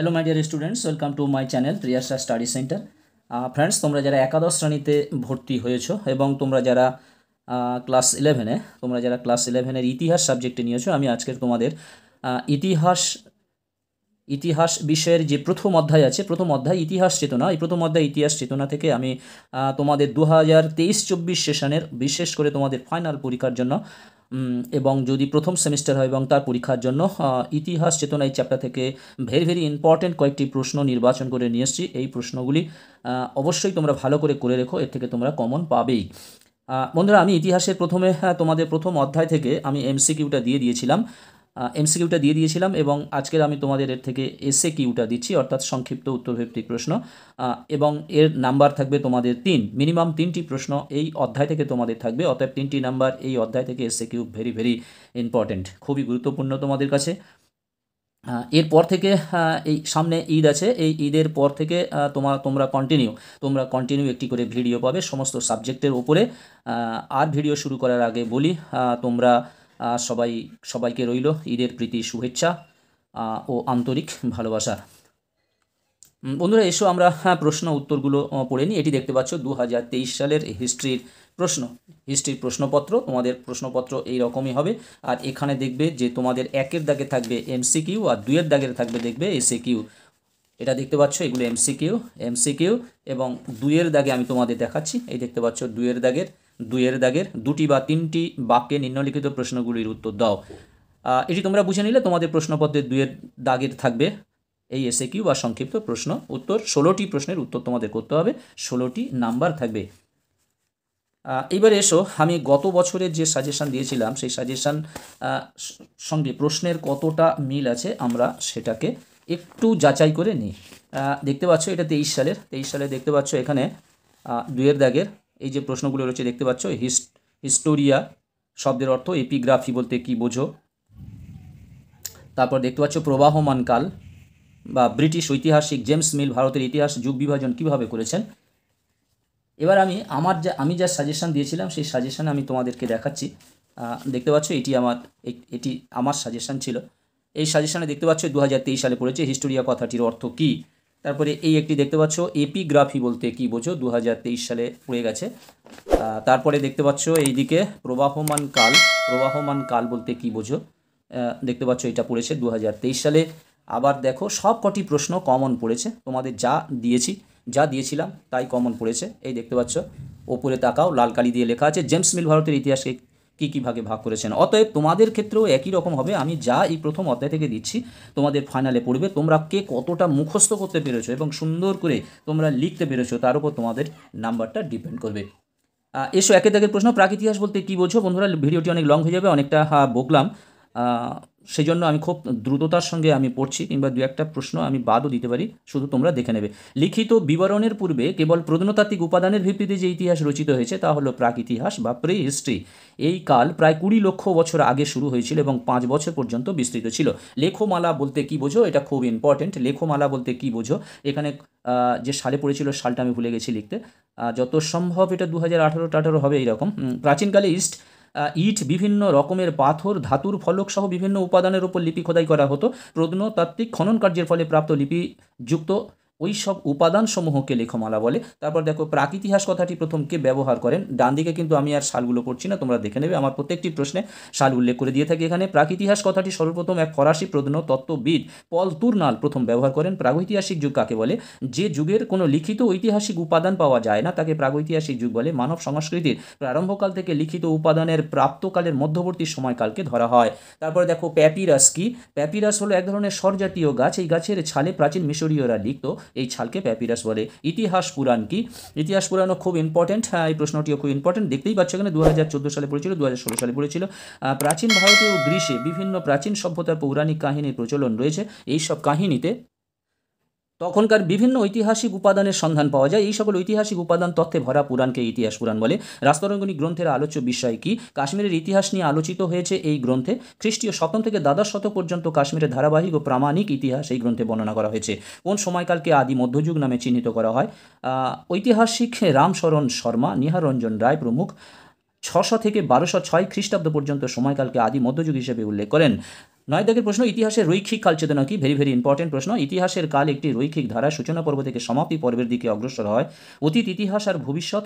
hello my dear students welcome to my channel Priyasa study centre friends তোমরা যারা একাদশ শ্রেণীতে ভর্তি হয়েছো এবং তোমরা যারা ক্লাস ইলেভেনে তোমরা যারা ক্লাস ইলেভেনের ইতিহাস সাবজেক্টে নিয়েছো আমি আজকের তোমাদের ইতিহাস ইতিহাস বিষয়ের যে প্রথম অধ্যায় আছে প্রথম অধ্যায় ইতিহাস চেতনা এই প্রথম অধ্যায় ইতিহাস চেতনা থেকে আমি তোমাদের দু হাজার তেইশ চব্বিশ সেশনের বিশেষ করে তোমাদের ফাইনাল পরীক্ষার জন্য এবং যদি প্রথম সেমিস্টার হয় এবং তার পরীক্ষার জন্য ইতিহাস চেতনা এই চ্যাপ্টার থেকে ভেরি ভেরি ইম্পর্টেন্ট কয়েকটি প্রশ্ন নির্বাচন করে নিয়ে এসেছি এই প্রশ্নগুলি অবশ্যই তোমরা ভালো করে করে রেখো এর থেকে তোমরা কমন পাবেই বন্ধুরা আমি ইতিহাসের প্রথমে হ্যাঁ, তোমাদের প্রথম অধ্যায় থেকে আমি এমসিকিউটা দিয়ে দিয়েছিলাম এমসিকিউটা দিয়ে দিয়েছিলাম এবং আজকের আমি তোমাদের এর থেকে এসে কিউটা দিচ্ছি অর্থাৎ সংক্ষিপ্ত উত্তরভিত্তিক প্রশ্ন এবং এর নাম্বার থাকবে তোমাদের তিন মিনিমাম তিনটি প্রশ্ন এই অধ্যায় থেকে তোমাদের থাকবে অতএব তিনটি নাম্বার এই অধ্যায় থেকে এসে কিউ ভেরি ভেরি ইম্পর্ট্যান্ট খুবই গুরুত্বপূর্ণ তোমাদের কাছে এরপর থেকে এই সামনে ঈদ আছে এই ঈদের পর থেকে তোমার তোমরা কন্টিনিউ তোমরা কন্টিনিউ একটি করে ভিডিও পাবে সমস্ত সাবজেক্টের ওপরে আর ভিডিও শুরু করার আগে বলি তোমরা সবাই সবাইকে রইল ঈদের প্রীতি শুভেচ্ছা ও আন্তরিক ভালোবাসা বন্ধুরা এসো আমরা হ্যাঁ, প্রশ্ন উত্তরগুলো পড়ে নিই এটি দেখতে পাচ্ছ দু সালের হিস্ট্রির প্রশ্ন হিস্ট্রির প্রশ্নপত্র তোমাদের প্রশ্নপত্র এই রকমই হবে আর এখানে দেখবে যে তোমাদের একের দাগে থাকবে এমসিকিউ আর দুয়ের দাগে থাকবে দেখবে এসে কিউ এটা দেখতে পাচ্ছ এগুলো এমসিকিউ এমসিকিউ এবং দুইয়ের দাগে আমি তোমাদের দেখাচ্ছি এই দেখতে পাচ্ছ দুয়ের দাগের দুইয়ের দাগের দুটি বা তিনটি বাক্যে নিম্নলিখিত প্রশ্নগুলির উত্তর দাও এটি তোমরা বুঝে নিলে তোমাদের প্রশ্নপত্রের দুইয়ের দাগের থাকবে এই এসে কিউ বা সংক্ষিপ্ত প্রশ্ন উত্তর ষোলোটি প্রশ্নের উত্তর তোমাদের করতে হবে ষোলোটি নাম্বার থাকবে এবারে এসো আমি গত বছরের যে সাজেশান দিয়েছিলাম সেই সাজেশান সঙ্গে প্রশ্নের কতটা মিল আছে আমরা সেটাকে একটু যাচাই করে নিই দেখতে পাচ্ছ এটা তেইশ সালের তেইশ সালে দেখতে পাচ্ছ এখানে দুয়ের দাগের এই যে প্রশ্নগুলো রয়েছে দেখতে পাচ্ছ হিস্ট হিস্টোরিয়া শব্দের অর্থ এপিগ্রাফি বলতে কি বোঝো তারপর দেখতে পাচ্ছ প্রবাহমান কাল বা ব্রিটিশ ঐতিহাসিক জেমস মিল ভারতের ইতিহাস যুগ বিভাজন কীভাবে করেছেন এবার আমি আমার যা আমি যা সাজেশান দিয়েছিলাম সেই সাজেশান আমি তোমাদেরকে দেখাচ্ছি দেখতে পাচ্ছ এটি আমার এটি আমার সাজেশান ছিল এই সাজেশানে দেখতে পাচ্ছ দু সালে পড়েছে হিস্টোরিয়া কথাটির অর্থ কী তারপরে এই একটি দেখতে পাচ্ছ এপিগ্রাফি বলতে কি বোঝো দু সালে পড়ে গেছে তারপরে দেখতে পাচ্ছ এইদিকে প্রবাহমান কাল প্রবাহমান কাল বলতে কি বোঝো দেখতে পাচ্ছ এটা পড়েছে দু সালে আবার দেখো সব কটি প্রশ্ন কমন পড়েছে তোমাদের যা দিয়েছি যা দিয়েছিলাম তাই কমন পড়েছে এই দেখতে পাচ্ছ ওপরে তাকাও লাল কালি দিয়ে লেখা আছে জেমস মিল ভারতের ইতিহাসে কি কি ভাগে ভাগ করেছেন অতএব তোমাদের ক্ষেত্রেও একই রকম হবে আমি যা এই প্রথম অধ্যায় থেকে দিচ্ছি তোমাদের ফাইনালে পড়বে তোমরা কে কতটা মুখস্থ করতে পেরেছো এবং সুন্দর করে তোমরা লিখতে পেরেছো তার উপর তোমাদের নাম্বারটা ডিপেন্ড করবে এসো একে দাগের প্রশ্ন প্রাকৃতিহাস বলতে কী বোঝো বন্ধুরা ভিডিওটি অনেক লং হয়ে যাবে অনেকটা বকলাম সেই জন্য আমি খুব দ্রুততার সঙ্গে আমি পড়ছি কিংবা দু একটা প্রশ্ন আমি বাদও দিতে পারি শুধু তোমরা দেখে নেবে লিখিত বিবরণের পূর্বে কেবল প্রত্নতাত্ত্বিক উপাদানের ভিত্তিতে যে ইতিহাস রচিত হয়েছে তা হলো প্রাক ইতিহাস বা প্রে হিস্ট্রি এই কাল প্রায় কুড়ি লক্ষ বছর আগে শুরু হয়েছিল এবং পাঁচ বছর পর্যন্ত বিস্তৃত ছিল লেখমালা বলতে কি বোঝো এটা খুব ইম্পর্টেন্ট লেখমালা বলতে কি বোঝো এখানে যে সালে পড়েছিল সালটা আমি ভুলে গেছি লিখতে যত সম্ভব এটা দু হাজার আঠারো টাঠারো হবে এইরকম প্রাচীনকালে ইস্ট ইট বিভিন্ন রকমের পাথর ধাতুর ফলক সহ বিভিন্ন উপাদানের উপর লিপি খোদাই করা হতো প্রত্নতাত্ত্বিক খনন কার্যের ফলে প্রাপ্ত লিপিযুক্ত ওই সব উপাদানসমূহকে লেখমালা বলে তারপর দেখো প্রাকৃতিহাস কথাটি প্রথমকে ব্যবহার করেন ডান দিকে কিন্তু আমি আর সালগুলো পড়ছি না তোমরা দেখে নেবে আমার প্রত্যেকটি প্রশ্নে সাল উল্লেখ করে দিয়ে থাকি এখানে প্রাকৃতিহাস কথাটি সর্বপ্রথম এক ফরাসি তত্ত্ববিদ পল তুরনাল প্রথম ব্যবহার করেন প্রাগৈতিহাসিক যুগ কাকে বলে যে যুগের কোনো লিখিত ঐতিহাসিক উপাদান পাওয়া যায় না তাকে প্রাগৈতিহাসিক যুগ বলে মানব সংস্কৃতির প্রারম্ভকাল থেকে লিখিত উপাদানের প্রাপ্তকালের মধ্যবর্তী সময়কালকে ধরা হয় তারপরে দেখো প্যাপিরাস কি প্যাপিরাস হলো এক ধরনের সরজাতীয় গাছ এই গাছের ছালে প্রাচীন মিশরীয়রা লিখত এই ছালকে প্যাপিরাস বলে ইতিহাস পুরাণ কি ইতিহাস পুরাণও খুব ইম্পর্টেন্ট হ্যাঁ এই প্রশ্নটিও খুব ইম্পর্টেন্ট দেখতেই পাচ্ছ এখানে দু সালে পড়েছিল দু সালে পড়েছিল প্রাচীন ভারতীয় গ্রীষে বিভিন্ন প্রাচীন সভ্যতার পৌরাণিক কাহিনীর প্রচলন রয়েছে এইসব কাহিনীতে তখনকার বিভিন্ন ঐতিহাসিক উপাদানের সন্ধান পাওয়া যায় এই সকল ঐতিহাসিক উপাদান তথ্যে ভরা পুরাণকে ইতিহাস পুরাণ বলে রাস্তারঙ্গনী গ্রন্থের আলোচ্য বিষয় কি কাশ্মীরের ইতিহাস নিয়ে আলোচিত হয়েছে এই গ্রন্থে খ্রিস্টীয় সপ্তম থেকে দ্বাদশ শতক পর্যন্ত কাশ্মীরের ধারাবাহিক ও প্রামাণিক ইতিহাস এই গ্রন্থে বর্ণনা করা হয়েছে কোন সময়কালকে আদি মধ্যযুগ নামে চিহ্নিত করা হয় ঐতিহাসিক রামশরণ শর্মা নিহারঞ্জন রায় প্রমুখ ছশো থেকে বারোশো ছয় খ্রিস্টাব্দ পর্যন্ত সময়কালকে আদি মধ্যযুগ হিসেবে উল্লেখ করেন নয় প্রশ্ন ইতিহাসের রৈখিক কাল চেতনা কি ভেরি ভেরি ইম্পর্টেন্ট প্রশ্ন ইতিহাসের কাল একটি রৈখিক ধারা সূচনা পর্ব থেকে সমাপ্তি পর্বের দিকে অগ্রসর হয় অতীত ইতিহাস আর ভবিষ্যৎ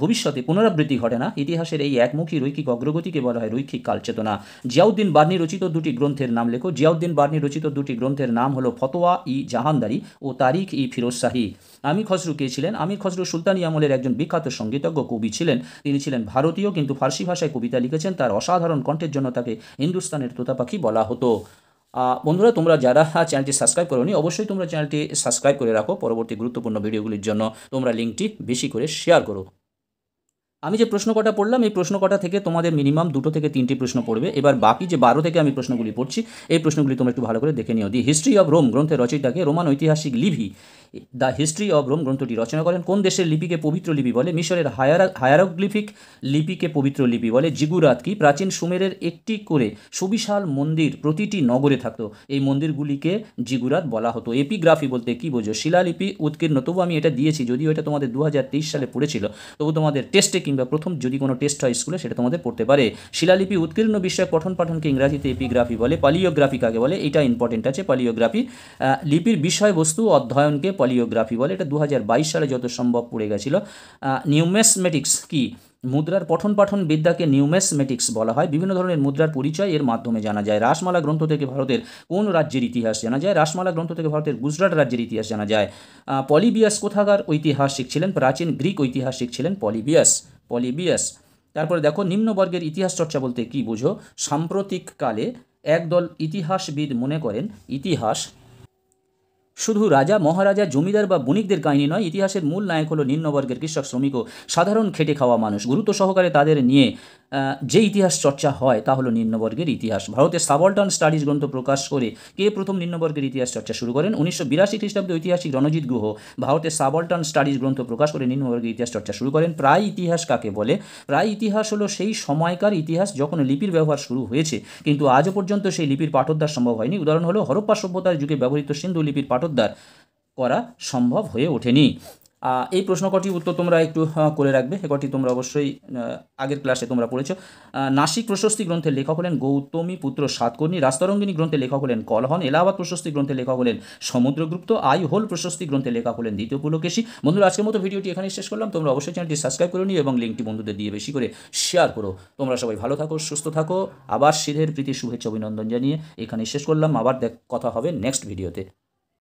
ভবিষ্যতে পুনরাবৃত্তি ঘটে না ইতিহাসের এই একমুখী রৈখিক অগ্রগতিকে বলা হয় রৈখিক কালচেতনা জিয়াউদ্দিন বার্নি রচিত দুটি গ্রন্থের নাম লেখো জিয়াউদ্দিন বার্নি রচিত দুটি গ্রন্থের নাম হলো ফতোয়া ই জাহানদারি ও তারিখ ই ফিরোজ শাহী আমি খসরু কে ছিলেন আমি খসরু সুলতানি আমলের একজন বিখ্যাত সঙ্গীতজ্ঞ কবি ছিলেন তিনি ছিলেন ভারতীয় কিন্তু ফার্সি ভাষায় কবিতা লিখেছেন তার অসাধারণ কণ্ঠের জন্য তাকে হিন্দুস্তানের তোতা পাখি বলা হতো বন্ধুরা তোমরা যারা চ্যানেলটি সাবস্ক্রাইব করোনি অবশ্যই তোমরা চ্যানেলটি সাবস্ক্রাইব করে রাখো পরবর্তী গুরুত্বপূর্ণ ভিডিওগুলির জন্য তোমরা লিঙ্কটি বেশি করে শেয়ার করো আমি যে প্রশ্ন কটা পড়লাম এই প্রশ্ন কটা থেকে তোমাদের মিনিমাম দুটো থেকে তিনটি প্রশ্ন পড়বে এবার বাকি যে বারো থেকে আমি প্রশ্নগুলি পড়ছি এই প্রশ্নগুলি তোমরা একটু ভালো করে দেখে নিও দি হিস্ট্রি অব রোম গ্রন্থের রচয়িতাকে রোমান ঐতিহাসিক Livy the history of Rome গ্রন্থটি রচনা করেন কোন দেশের লিপিকে পবিত্র লিপি বলে মিশরের হায়ারা হায়ারোগ্লিফিক লিপিকে পবিত্র লিপি বলে জিগুরাত কি প্রাচীন সুমেরের একটি করে সুবিশাল মন্দির প্রতিটি নগরে থাকত এই মন্দিরগুলিকে জিগুরাত বলা হতো এপিগ্রাফি বলতে কি বোঝো শিলালিপি উৎকীর্ণ তবু আমি এটা দিয়েছি যদিও এটা তোমাদের দু সালে পড়েছিল তবু তোমাদের টেস্টে কিংবা প্রথম যদি কোনো টেস্ট হয় স্কুলে সেটা তোমাদের পড়তে পারে শিলালিপি উৎকীর্ণ বিষয়ে পঠন পাঠনকে ইংরাজিতে এপিগ্রাফি বলে পালিওগ্রাফি কাকে বলে এটা ইম্পর্টেন্ট আছে পালিওগ্রাফি লিপির বিষয়বস্তু অধ্যয়নকে পালিওগ্রাফি বলে এটা দু সালে যত সম্ভব পড়ে গেছিলো নিউমেসমেটিক্স কি মুদ্রার পঠন পাঠন বিদ্যাকে নিউমেসমেটিক্স বলা হয় বিভিন্ন ধরনের মুদ্রার পরিচয় এর মাধ্যমে জানা যায় রাসমালা গ্রন্থ থেকে ভারতের কোন রাজ্যের ইতিহাস জানা যায় রাসমালা গ্রন্থ থেকে ভারতের গুজরাট রাজ্যের ইতিহাস জানা যায় পলিবিয়াস কোথাকার ঐতিহাসিক ছিলেন প্রাচীন গ্রিক ঐতিহাসিক ছিলেন পলিবিয়াস পলিবিয়াস তারপরে দেখো নিম্নবর্গের ইতিহাস চর্চা বলতে কি বুঝো সাম্প্রতিককালে একদল ইতিহাসবিদ মনে করেন ইতিহাস শুধু রাজা মহারাজা জমিদার বা বণিকদের কাহিনী নয় ইতিহাসের মূল নায়ক হলো নিম্নবর্গের কৃষক শ্রমিক ও সাধারণ খেটে খাওয়া মানুষ গুরুত্ব সহকারে তাদের নিয়ে যে ইতিহাস চর্চা হয় তা হলো নিম্নবর্গের ইতিহাস ভারতের সাবলটন স্টাডিজ গ্রন্থ প্রকাশ করে কে প্রথম নিম্নবর্গের ইতিহাস চর্চা শুরু করেন উনিশশো বিরাশি খ্রিস্টাব্দে ঐতিহাসিক রণজিৎ গুহ ভারতের সাবলটন স্টাডিজ গ্রন্থ প্রকাশ করে নিম্নবর্গের ইতিহাস চর্চা শুরু করেন প্রায় ইতিহাস কাকে বলে প্রায় ইতিহাস হলো সেই সময়কার ইতিহাস যখন লিপির ব্যবহার শুরু হয়েছে কিন্তু আজও পর্যন্ত সেই লিপির পাঠোদ্ধার সম্ভব হয়নি উদাহরণ হলো হরপ্পা সভ্যতার যুগে ব্যবহৃত সিন্ধু লিপির পাঠোদ্ধার করা সম্ভব হয়ে ওঠেনি এই প্রশ্ন কটি উত্তর তোমরা একটু করে রাখবে এ কটি তোমরা অবশ্যই আগের ক্লাসে তোমরা পড়েছো নাসিক প্রশস্তি গ্রন্থের লেখক হলেন গৌতমী পুত্র সাতকর্ণী রাস্তারঙ্গিনী গ্রন্থে লেখক হলেন কলহন এলাহাবাদ প্রশস্তি গ্রন্থে লেখক হলেন সমুদ্রগুপ্ত আই হোল প্রশস্তি গ্রন্থে লেখক হলেন দ্বিতীয় পুলকেশী বন্ধুরা আজকের মতো ভিডিওটি এখানে শেষ করলাম তোমরা অবশ্যই চ্যানেলটি সাবস্ক্রাইব করে নিও এবং লিঙ্কটি বন্ধুদের দিয়ে বেশি করে শেয়ার করো তোমরা সবাই ভালো থাকো সুস্থ থাকো আবার সিধের প্রীতি শুভেচ্ছা অভিনন্দন জানিয়ে এখানে শেষ করলাম আবার দেখ কথা হবে নেক্সট ভিডিওতে